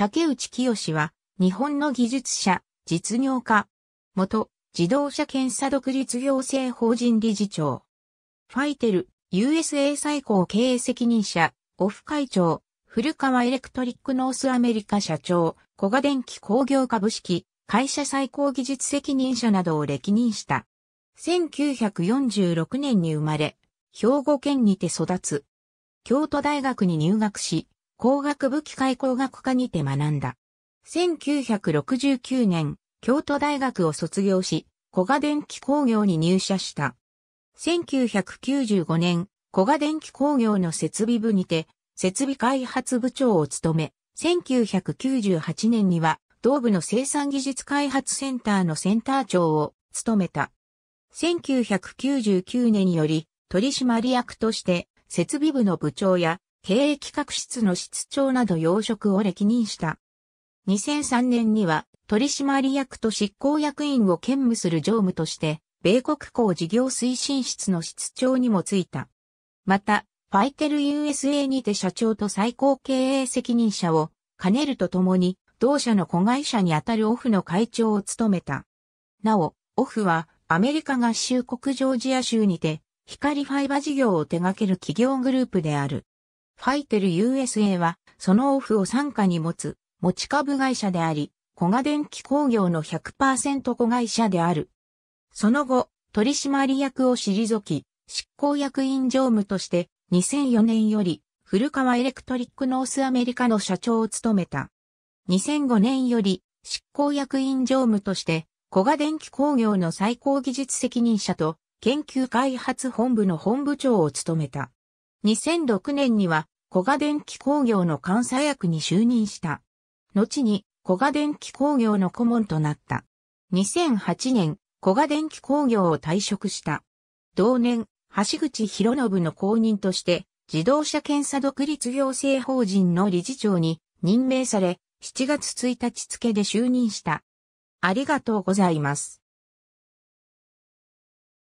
竹内清は、日本の技術者、実業家、元、自動車検査独立行政法人理事長、ファイテル、USA 最高経営責任者、オフ会長、古川エレクトリックノースアメリカ社長、小賀電機工業株式、会社最高技術責任者などを歴任した。1946年に生まれ、兵庫県にて育つ。京都大学に入学し、工学部機械工学科にて学んだ。1969年、京都大学を卒業し、小賀電機工業に入社した。1995年、小賀電機工業の設備部にて、設備開発部長を務め、1998年には、同部の生産技術開発センターのセンター長を務めた。1999年より取締役として設備部の部長や経営企画室の室長など要職を歴任した。2003年には取締役と執行役員を兼務する常務として、米国港事業推進室の室長にも就いた。また、ファイテル USA にて社長と最高経営責任者を兼ねるとともに、同社の子会社にあたるオフの会長を務めた。なお、オフはアメリカ合衆国ジョージア州にて、光ファイバ事業を手掛ける企業グループである。ファイテル USA は、そのオフを傘下に持つ、持ち株会社であり、小賀電機工業の100%子会社である。その後、取締役を退き、執行役員常務として、2004年より、古川エレクトリックノースアメリカの社長を務めた。2005年より、執行役員常務として、小賀電機工業の最高技術責任者と、研究開発本部の本部長を務めた。2006年には、小賀電機工業の監査役に就任した。後に、小賀電機工業の顧問となった。2008年、小賀電機工業を退職した。同年、橋口博信の後任として、自動車検査独立行政法人の理事長に任命され、7月1日付で就任した。ありがとうございます。